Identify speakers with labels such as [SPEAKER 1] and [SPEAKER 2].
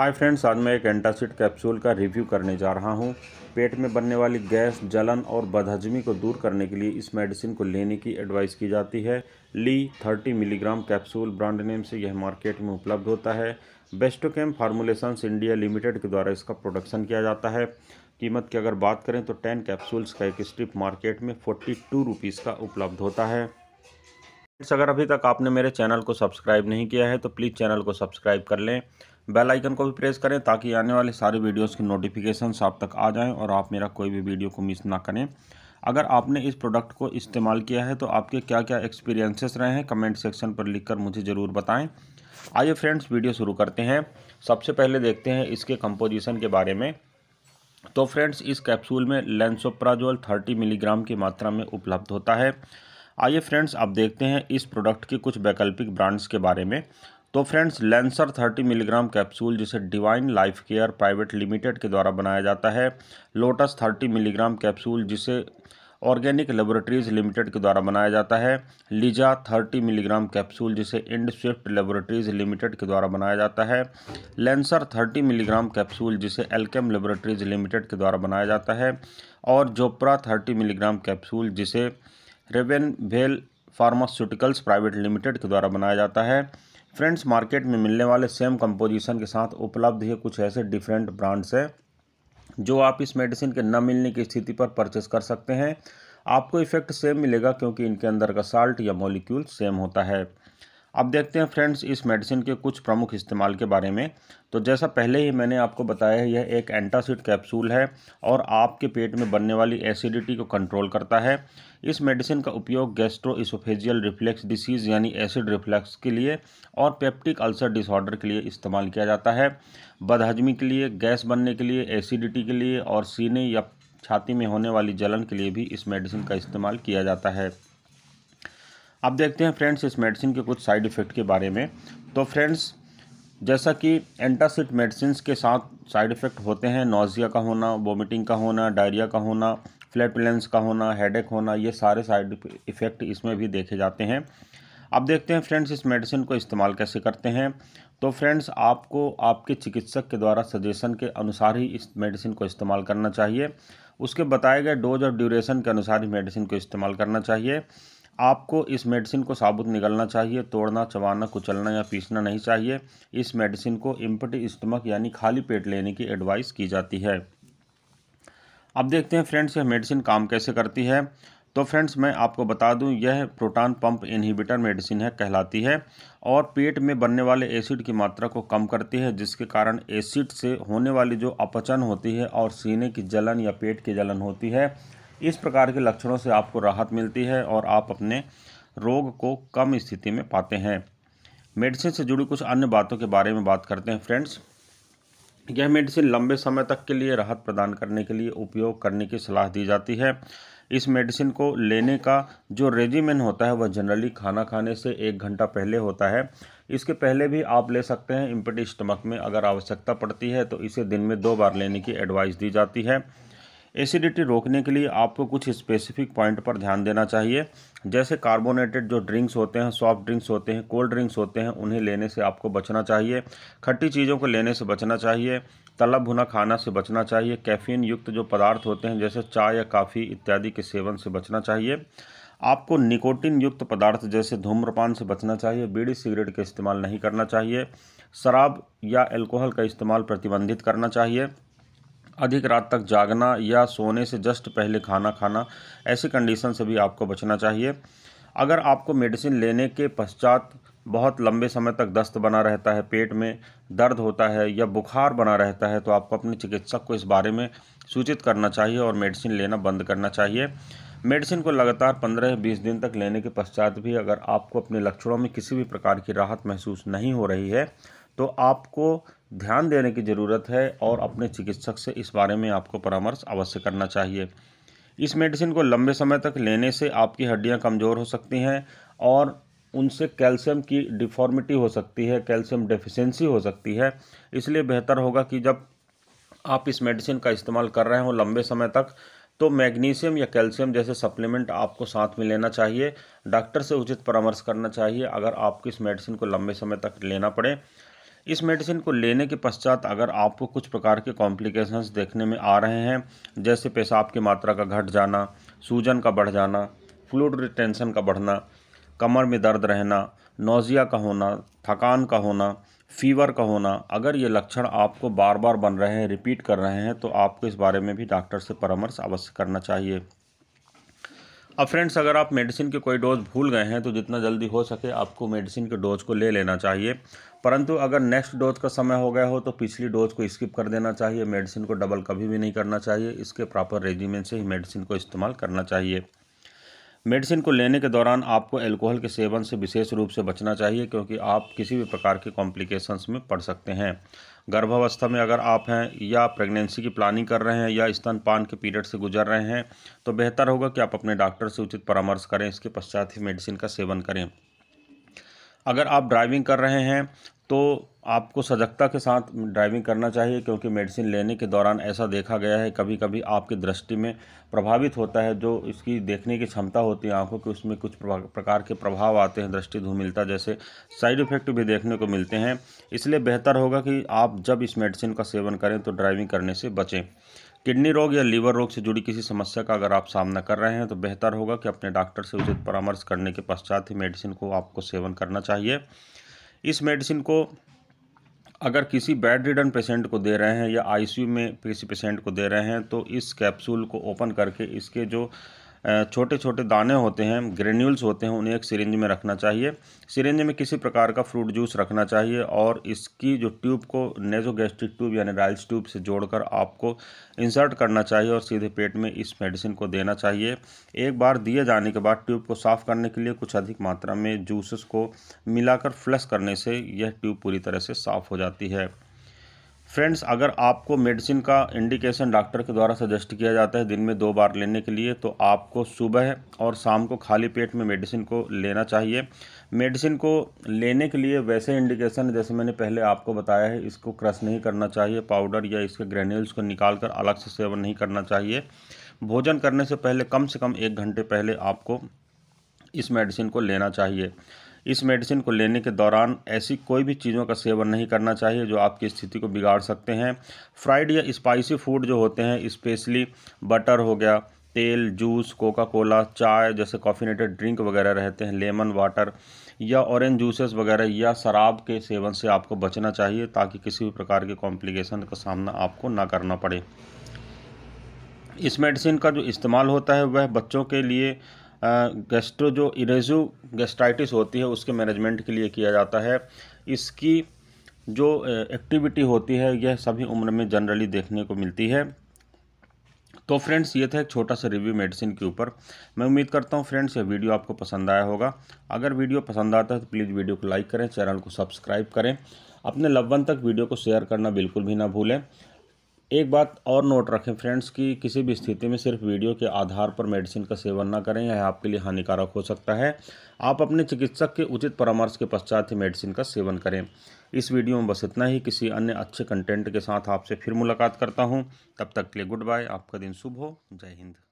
[SPEAKER 1] hi friends आज मैं एक एंटासिड कैप्सूल का रिव्यू करने जा रहा हूं पेट में बनने वाली गैस जलन और बदहजमी को दूर करने के लिए इस मेडिसिन को लेने की एडवाइस की जाती है ली 30 मिलीग्राम कैप्सूल ब्रांड नेम से यह मार्केट में उपलब्ध होता है बेस्टोकेम फार्मूलेशंस इंडिया लिमिटेड के द्वारा इसका प्रोडक्शन किया जाता है कीमत की अगर बात करें तो टेन कैप्सूल्स का एक स्ट्रिप मार्केट में फोर्टी टू का उपलब्ध होता है फ्रेंड्स अगर अभी तक आपने मेरे चैनल को सब्सक्राइब नहीं किया है तो प्लीज़ चैनल को सब्सक्राइब कर लें बेल आइकन को भी प्रेस करें ताकि आने वाले सारे वीडियोस की नोटिफिकेशन आप तक आ जाएं और आप मेरा कोई भी वीडियो को मिस ना करें अगर आपने इस प्रोडक्ट को इस्तेमाल किया है तो आपके क्या क्या एक्सपीरियंसेस रहे हैं कमेंट सेक्शन पर लिखकर मुझे ज़रूर बताएं आइए फ्रेंड्स वीडियो शुरू करते हैं सबसे पहले देखते हैं इसके कंपोजिशन के बारे में तो फ्रेंड्स इस कैप्सूल में लेंसोप्राजोल 30 मिलीग्राम की मात्रा में उपलब्ध होता है आइए फ्रेंड्स अब देखते हैं इस प्रोडक्ट के कुछ वैकल्पिक ब्रांड्स के बारे में तो फ्रेंड्स लेंसर 30 मिलीग्राम कैप्सूल जिसे Divine Life Care Private Limited के द्वारा बनाया जाता है लोटस 30 मिलीग्राम कैप्सूल जिसे ऑर्गेनिक लेबोरेटरीज लिमिटेड के द्वारा बनाया जाता है लीजा 30 मिलीग्राम कैप्सूल जिसे इंड स्विफ्ट लेबोरेटरीज लिमिटेड के द्वारा बनाया जाता है लेंसर 30 मिलीग्राम कैप्सूल जिसे एल्केम लेबोरेटरीज लिमिटेड के द्वारा बनाया जाता है और जोप्रा 30 मिलीग्राम कैप्सूल जिसे रेवेन भेल फार्मास्यूटिकल्स प्राइवेट लिमिटेड के द्वारा बनाया जाता है फ्रेंड्स मार्केट में मिलने वाले सेम कंपोजिशन के साथ उपलब्ध ये कुछ ऐसे डिफरेंट ब्रांड्स हैं जो आप इस मेडिसिन के न मिलने की स्थिति पर परचेस कर सकते हैं आपको इफेक्ट सेम मिलेगा क्योंकि इनके अंदर का साल्ट या मॉलिक्यूल सेम होता है अब देखते हैं फ्रेंड्स इस मेडिसिन के कुछ प्रमुख इस्तेमाल के बारे में तो जैसा पहले ही मैंने आपको बताया है यह एक एंटासिड कैप्सूल है और आपके पेट में बनने वाली एसिडिटी को कंट्रोल करता है इस मेडिसिन का उपयोग गैस्ट्रो इसोफेजियल रिफ्लेक्स डिसीज़ यानी एसिड रिफ्लेक्स के लिए और पेप्टिक अल्सर डिसऑर्डर के लिए इस्तेमाल किया जाता है बदहजमी के लिए गैस बनने के लिए एसिडिटी के लिए और सीने या छाती में होने वाली जलन के लिए भी इस मेडिसिन का इस्तेमाल किया जाता है अब देखते हैं फ्रेंड्स इस मेडिसिन के कुछ साइड इफ़ेक्ट के बारे में तो फ्रेंड्स जैसा कि एंटासिड मेडिसिन के साथ साइड इफ़ेक्ट होते हैं नोज़िया का होना वोमिटिंग का होना डायरिया का होना फ्लैटुलेंस का होना हेडेक होना ये सारे साइड इफ़ेक्ट इसमें भी देखे जाते हैं अब देखते हैं फ्रेंड्स इस मेडिसिन को इस्तेमाल कैसे करते हैं तो फ्रेंड्स आपको आपके चिकित्सक के द्वारा सजेशन के अनुसार ही इस मेडिसिन को इस्तेमाल करना चाहिए उसके बताए गए डोज और ड्यूरेशन के अनुसार ही मेडिसिन को इस्तेमाल करना चाहिए आपको इस मेडिसिन को साबुत निकलना चाहिए तोड़ना चबाना कुचलना या पीसना नहीं चाहिए इस मेडिसिन को इम्पटी स्टमक यानी खाली पेट लेने की एडवाइस की जाती है अब देखते हैं फ्रेंड्स यह मेडिसिन काम कैसे करती है तो फ्रेंड्स मैं आपको बता दूं यह प्रोटॉन पंप इनहिबिटर मेडिसिन है कहलाती है और पेट में बनने वाले एसिड की मात्रा को कम करती है जिसके कारण एसिड से होने वाली जो अपचन होती है और सीने की जलन या पेट की जलन होती है इस प्रकार के लक्षणों से आपको राहत मिलती है और आप अपने रोग को कम स्थिति में पाते हैं मेडिसिन से जुड़ी कुछ अन्य बातों के बारे में बात करते हैं फ्रेंड्स यह मेडिसिन लंबे समय तक के लिए राहत प्रदान करने के लिए उपयोग करने की सलाह दी जाती है इस मेडिसिन को लेने का जो रेजिमेन होता है वह जनरली खाना खाने से एक घंटा पहले होता है इसके पहले भी आप ले सकते हैं इम्पटी स्टमक में अगर आवश्यकता पड़ती है तो इसे दिन में दो बार लेने की एडवाइस दी जाती है एसिडिटी रोकने के लिए आपको कुछ स्पेसिफिक पॉइंट पर ध्यान देना चाहिए जैसे कार्बोनेटेड जो ड्रिंक्स होते हैं सॉफ्ट ड्रिंक्स होते हैं कोल्ड ड्रिंक्स होते हैं उन्हें लेने से आपको बचना चाहिए खट्टी चीज़ों को लेने से बचना चाहिए तला भुना खाना से बचना चाहिए कैफीन युक्त जो पदार्थ होते हैं जैसे चाय या काफ़ी इत्यादि के सेवन से बचना चाहिए आपको निकोटिन युक्त पदार्थ जैसे धूम्रपान से बचना चाहिए बीड़ी सिगरेट का इस्तेमाल नहीं करना चाहिए शराब या एल्कोहल का इस्तेमाल प्रतिबंधित करना चाहिए अधिक रात तक जागना या सोने से जस्ट पहले खाना खाना ऐसी कंडीशन से भी आपको बचना चाहिए अगर आपको मेडिसिन लेने के पश्चात बहुत लंबे समय तक दस्त बना रहता है पेट में दर्द होता है या बुखार बना रहता है तो आपको अपने चिकित्सक को इस बारे में सूचित करना चाहिए और मेडिसिन लेना बंद करना चाहिए मेडिसिन को लगातार 15-20 दिन तक लेने के पश्चात भी अगर आपको अपने लक्षणों में किसी भी प्रकार की राहत महसूस नहीं हो रही है तो आपको ध्यान देने की ज़रूरत है और अपने चिकित्सक से इस बारे में आपको परामर्श अवश्य करना चाहिए इस मेडिसिन को लंबे समय तक लेने से आपकी हड्डियां कमज़ोर हो सकती हैं और उनसे कैल्शियम की डिफॉर्मिटी हो सकती है कैल्शियम डेफिशिएंसी हो सकती है इसलिए बेहतर होगा कि जब आप इस मेडिसिन का इस्तेमाल कर रहे हो लंबे समय तक तो मैग्नीशियम या कैल्शियम जैसे सप्लीमेंट आपको साथ में लेना चाहिए डॉक्टर से उचित परामर्श करना चाहिए अगर आपको इस मेडिसिन को लंबे समय तक लेना पड़े इस मेडिसिन को लेने के पश्चात अगर आपको कुछ प्रकार के कॉम्प्लिकेशंस देखने में आ रहे हैं जैसे पेशाब की मात्रा का घट जाना सूजन का बढ़ जाना फ्लूड रिटेंशन का बढ़ना कमर में दर्द रहना नोज़िया का होना थकान का होना फीवर का होना अगर ये लक्षण आपको बार बार बन रहे हैं रिपीट कर रहे हैं तो आपको इस बारे में भी डॉक्टर से परामर्श अवश्य करना चाहिए अब फ्रेंड्स अगर आप मेडिसिन के कोई डोज़ भूल गए हैं तो जितना जल्दी हो सके आपको मेडिसिन के डोज को ले लेना चाहिए परंतु अगर नेक्स्ट डोज का समय हो गया हो तो पिछली डोज को स्किप कर देना चाहिए मेडिसिन को डबल कभी भी नहीं करना चाहिए इसके प्रॉपर रेजिमेंट से ही मेडिसिन को इस्तेमाल करना चाहिए मेडिसिन को लेने के दौरान आपको एल्कोहल के सेवन से विशेष रूप से बचना चाहिए क्योंकि आप किसी भी प्रकार के कॉम्प्लिकेशंस में पड़ सकते हैं गर्भावस्था में अगर आप हैं या प्रेगनेंसी की प्लानिंग कर रहे हैं या स्तनपान के पीरियड से गुजर रहे हैं तो बेहतर होगा कि आप अपने डॉक्टर से उचित परामर्श करें इसके पश्चात ही मेडिसिन का सेवन करें अगर आप ड्राइविंग कर रहे हैं तो आपको सजगता के साथ ड्राइविंग करना चाहिए क्योंकि मेडिसिन लेने के दौरान ऐसा देखा गया है कभी कभी आपकी दृष्टि में प्रभावित होता है जो इसकी देखने की क्षमता होती है आंखों की उसमें कुछ प्रकार के प्रभाव आते हैं दृष्टि धूमिलता जैसे साइड इफ़ेक्ट भी देखने को मिलते हैं इसलिए बेहतर होगा कि आप जब इस मेडिसिन का सेवन करें तो ड्राइविंग करने से बचें किडनी रोग या लीवर रोग से जुड़ी किसी समस्या का अगर आप सामना कर रहे हैं तो बेहतर होगा कि अपने डॉक्टर से उचित परामर्श करने के पश्चात ही मेडिसिन को आपको सेवन करना चाहिए इस मेडिसिन को अगर किसी बेड रिडन पेशेंट को दे रहे हैं या आईसीयू में किसी पेशेंट को दे रहे हैं तो इस कैप्सूल को ओपन करके इसके जो छोटे छोटे दाने होते हैं ग्रेन्यूल्स होते हैं उन्हें एक सिरिंज में रखना चाहिए सिरिंज में किसी प्रकार का फ्रूट जूस रखना चाहिए और इसकी जो ट्यूब को नेजोगैस्ट्रिक ट्यूब यानी राइल्स ट्यूब से जोड़कर आपको इंसर्ट करना चाहिए और सीधे पेट में इस मेडिसिन को देना चाहिए एक बार दिए जाने के बाद ट्यूब को साफ़ करने के लिए कुछ अधिक मात्रा में जूसेस को मिलाकर फ्लश करने से यह ट्यूब पूरी तरह से साफ़ हो जाती है फ्रेंड्स अगर आपको मेडिसिन का इंडिकेशन डॉक्टर के द्वारा सजेस्ट किया जाता है दिन में दो बार लेने के लिए तो आपको सुबह और शाम को खाली पेट में मेडिसिन को लेना चाहिए मेडिसिन को लेने के लिए वैसे इंडिकेशन जैसे मैंने पहले आपको बताया है इसको क्रश नहीं करना चाहिए पाउडर या इसके ग्रेन्यूल्स को निकाल कर अलग से सेवन नहीं करना चाहिए भोजन करने से पहले कम से कम एक घंटे पहले आपको इस मेडिसिन को लेना चाहिए इस मेडिसिन को लेने के दौरान ऐसी कोई भी चीज़ों का सेवन नहीं करना चाहिए जो आपकी स्थिति को बिगाड़ सकते हैं फ्राइड या स्पाइसी फूड जो होते हैं स्पेशली बटर हो गया तेल जूस कोका कोला चाय जैसे कॉफिनेटेड ड्रिंक वगैरह रहते हैं लेमन वाटर या ऑरेंज जूसेस वगैरह या शराब के सेवन से आपको बचना चाहिए ताकि किसी भी प्रकार के कॉम्प्लिकेशन का सामना आपको ना करना पड़े इस मेडिसिन का जो इस्तेमाल होता है वह बच्चों के लिए गैस्ट्रो जो इरेजो गैस्ट्राइटिस होती है उसके मैनेजमेंट के लिए किया जाता है इसकी जो एक्टिविटी होती है यह सभी उम्र में जनरली देखने को मिलती है तो फ्रेंड्स ये था एक छोटा सा रिव्यू मेडिसिन के ऊपर मैं उम्मीद करता हूँ फ्रेंड्स ये वीडियो आपको पसंद आया होगा अगर वीडियो पसंद आता है तो प्लीज़ वीडियो को लाइक करें चैनल को सब्सक्राइब करें अपने लवन तक वीडियो को शेयर करना बिल्कुल भी ना भूलें एक बात और नोट रखें फ्रेंड्स कि किसी भी स्थिति में सिर्फ वीडियो के आधार पर मेडिसिन का सेवन ना करें यह आपके लिए हानिकारक हो सकता है आप अपने चिकित्सक के उचित परामर्श के पश्चात ही मेडिसिन का सेवन करें इस वीडियो में बस इतना ही किसी अन्य अच्छे कंटेंट के साथ आपसे फिर मुलाकात करता हूँ तब तक के लिए गुड बाय आपका दिन शुभ हो जय हिंद